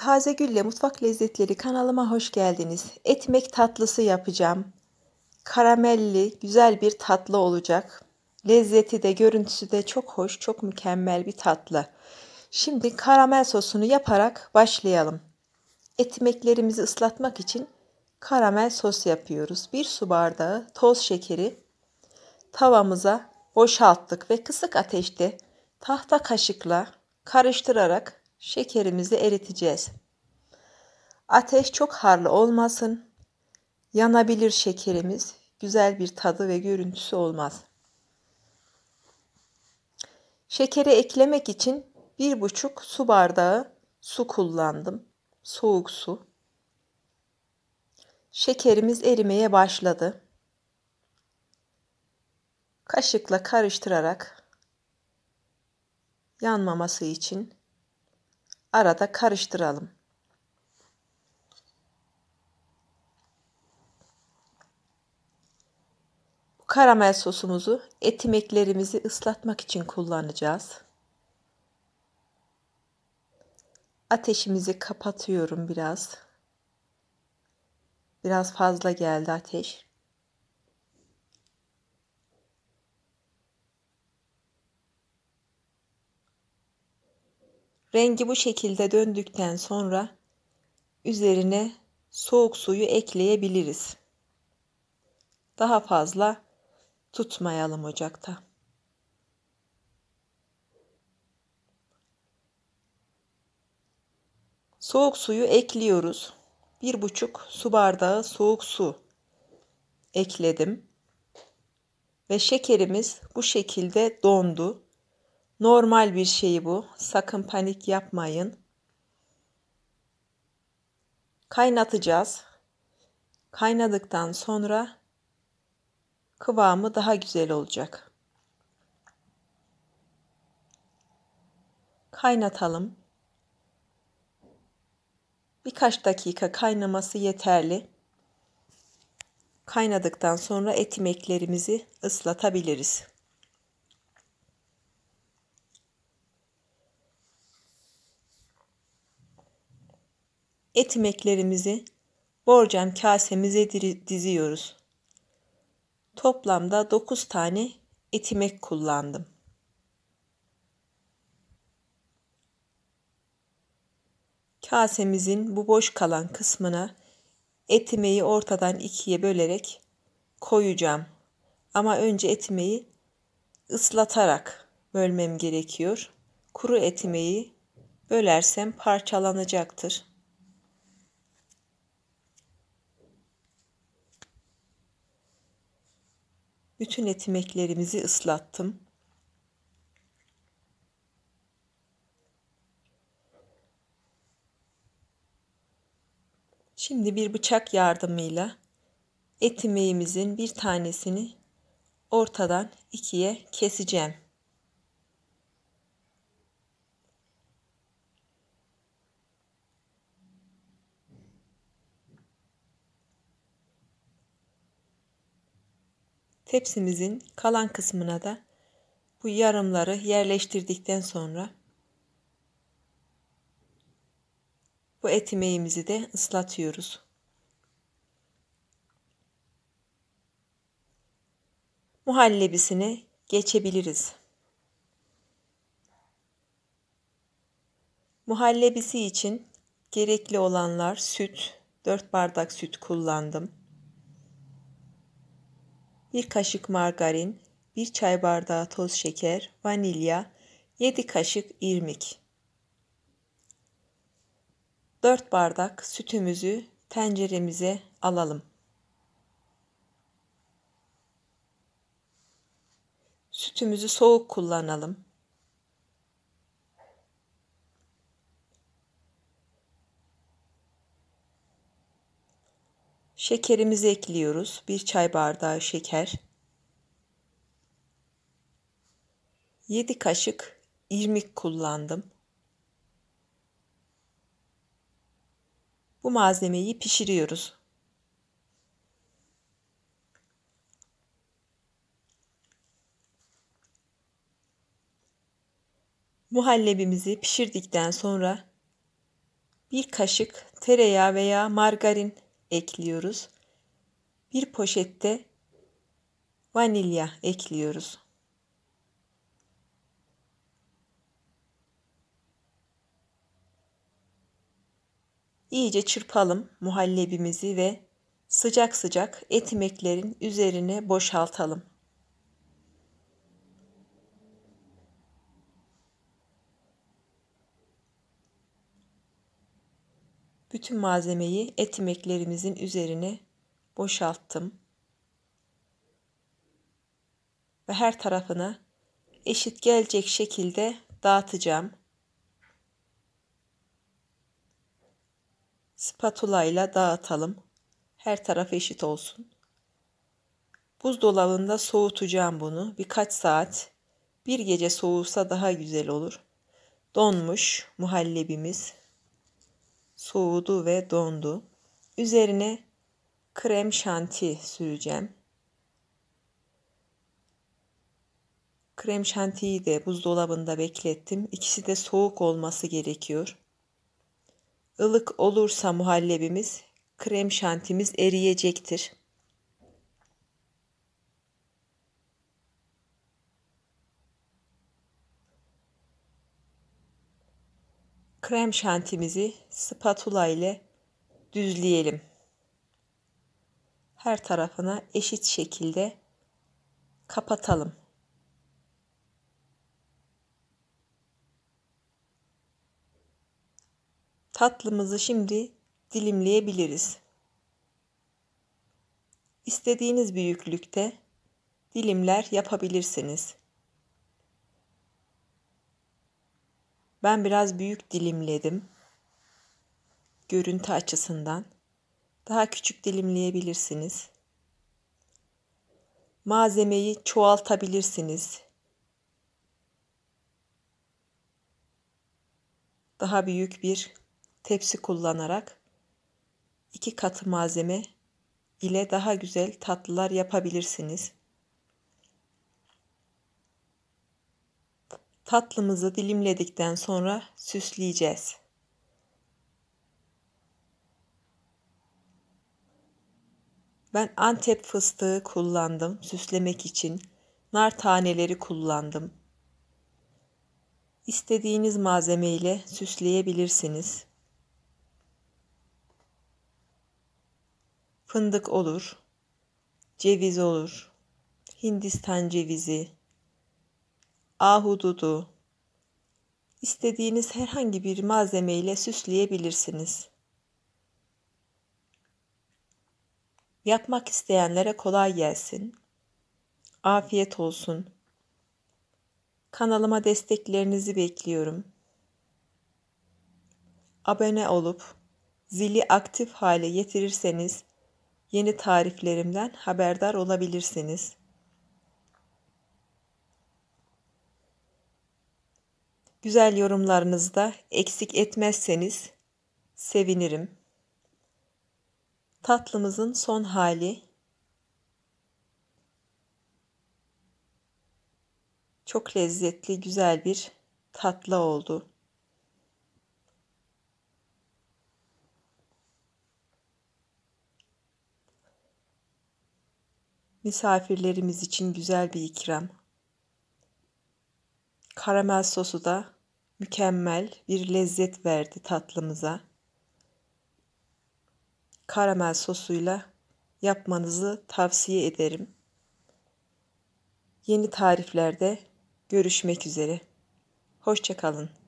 Taze Gül'le Mutfak Lezzetleri kanalıma hoş geldiniz. Etmek tatlısı yapacağım. Karamelli, güzel bir tatlı olacak. Lezzeti de görüntüsü de çok hoş, çok mükemmel bir tatlı. Şimdi karamel sosunu yaparak başlayalım. Etmeklerimizi ıslatmak için karamel sos yapıyoruz. 1 su bardağı toz şekeri tavamıza boşalttık ve kısık ateşte tahta kaşıkla karıştırarak Şekerimizi eriteceğiz. Ateş çok harlı olmasın. Yanabilir şekerimiz. Güzel bir tadı ve görüntüsü olmaz. Şekeri eklemek için bir buçuk su bardağı su kullandım. Soğuk su. Şekerimiz erimeye başladı. Kaşıkla karıştırarak yanmaması için arada karıştıralım. Bu karamel sosumuzu etimeklerimizi ıslatmak için kullanacağız. Ateşimizi kapatıyorum biraz. Biraz fazla geldi ateş. Rengi bu şekilde döndükten sonra üzerine soğuk suyu ekleyebiliriz. Daha fazla tutmayalım ocakta. Soğuk suyu ekliyoruz. Bir buçuk su bardağı soğuk su ekledim. Ve şekerimiz bu şekilde dondu. Normal bir şey bu. Sakın panik yapmayın. Kaynatacağız. Kaynadıktan sonra kıvamı daha güzel olacak. Kaynatalım. Birkaç dakika kaynaması yeterli. Kaynadıktan sonra etimeklerimizi ıslatabiliriz. Etmeklerimizi borcam kasemize diziyoruz. Toplamda 9 tane etimek kullandım. Kasemizin bu boş kalan kısmına etimeyi ortadan ikiye bölerek koyacağım. Ama önce etimeyi ıslatarak bölmem gerekiyor. Kuru etimeyi bölersem parçalanacaktır. Bütün etimeklerimizi ıslattım. Şimdi bir bıçak yardımıyla etimeğimizin bir tanesini ortadan ikiye keseceğim. Tepsimizin kalan kısmına da bu yarımları yerleştirdikten sonra bu etimeğimizi de ıslatıyoruz. Muhallebisine geçebiliriz. Muhallebisi için gerekli olanlar süt, 4 bardak süt kullandım. 1 kaşık margarin, 1 çay bardağı toz şeker, vanilya, 7 kaşık irmik. 4 bardak sütümüzü tenceremize alalım. Sütümüzü soğuk kullanalım. Şekerimizi ekliyoruz. Bir çay bardağı şeker. 7 kaşık irmik kullandım. Bu malzemeyi pişiriyoruz. Muhallebimizi pişirdikten sonra bir kaşık tereyağı veya margarin ekliyoruz. Bir poşette vanilya ekliyoruz. İyice çırpalım muhallebimizi ve sıcak sıcak etmeklerin üzerine boşaltalım. Bütün malzemeyi etimeklerimizin üzerine boşalttım. Ve her tarafına eşit gelecek şekilde dağıtacağım. Spatula ile dağıtalım. Her taraf eşit olsun. Buzdolabında soğutacağım bunu. Birkaç saat, bir gece soğursa daha güzel olur. Donmuş muhallebimiz soğudu ve dondu. Üzerine krem şanti süreceğim. Krem şantiyi de buzdolabında beklettim. İkisi de soğuk olması gerekiyor. Ilık olursa muhallebimiz, krem şantimiz eriyecektir. krem şantimizi spatula ile düzleyelim. Her tarafına eşit şekilde kapatalım. Tatlımızı şimdi dilimleyebiliriz. İstediğiniz büyüklükte dilimler yapabilirsiniz. Ben biraz büyük dilimledim. Görüntü açısından. Daha küçük dilimleyebilirsiniz. Malzemeyi çoğaltabilirsiniz. Daha büyük bir tepsi kullanarak iki katı malzeme ile daha güzel tatlılar yapabilirsiniz. Tatlımızı dilimledikten sonra süsleyeceğiz. Ben Antep fıstığı kullandım süslemek için. Nar taneleri kullandım. İstediğiniz malzemeyle süsleyebilirsiniz. Fındık olur, ceviz olur, Hindistan cevizi, ahududu. İstediğiniz herhangi bir malzeme ile süsleyebilirsiniz. Yapmak isteyenlere kolay gelsin. Afiyet olsun. Kanalıma desteklerinizi bekliyorum. Abone olup zili aktif hale getirirseniz yeni tariflerimden haberdar olabilirsiniz. Güzel yorumlarınızda eksik etmezseniz sevinirim. Tatlımızın son hali çok lezzetli güzel bir tatlı oldu. Misafirlerimiz için güzel bir ikram. Karamel sosu da mükemmel bir lezzet verdi tatlımıza. Karamel sosuyla yapmanızı tavsiye ederim. Yeni tariflerde görüşmek üzere. Hoşçakalın.